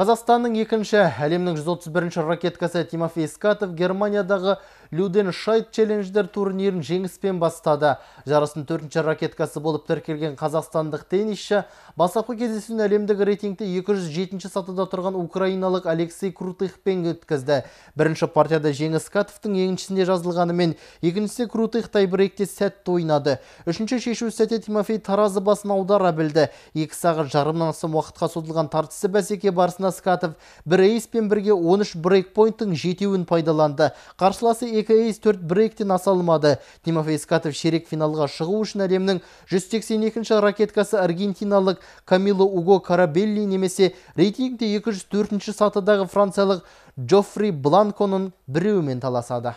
Қазақстанның екінші әлемнің 131-ші ракеткасы Тимофей Скатов Германиядағы Люден Шайт челлендждер турнирін жеңіспен бастады. 4 төртінші ракеткасы болып тіркелген қазақстандық теннисші басақы кездесуін әлемдік рейтингте 207-ші сатыда тұрған украиналық Алексей Крутыхпен өткізді. Бірінші партияда жеңіс қатыфтың еншісінде жазылғанымен, екіншісі Крутых тайбрейкте сәт тойнады Үшінші шешу сәтте Тимофей таразы басын аудара білді. Екі сағат жарымнан астам уақытқа созылған тартысы бәсеке барысына Скатов бір эйспен бірге 13 брейкпойнттың жетеуін пайдаланды. Қарсыласы екі 4 төрт брейктен аса алмады тимофей скатов ширек финалға шығу үшін әлемнің 182-ші ракеткасы аргентиналық камило уго карабелли немесе рейтингте 204-ші сатыдағы франциялық джоффри бланконың біреуімен таласады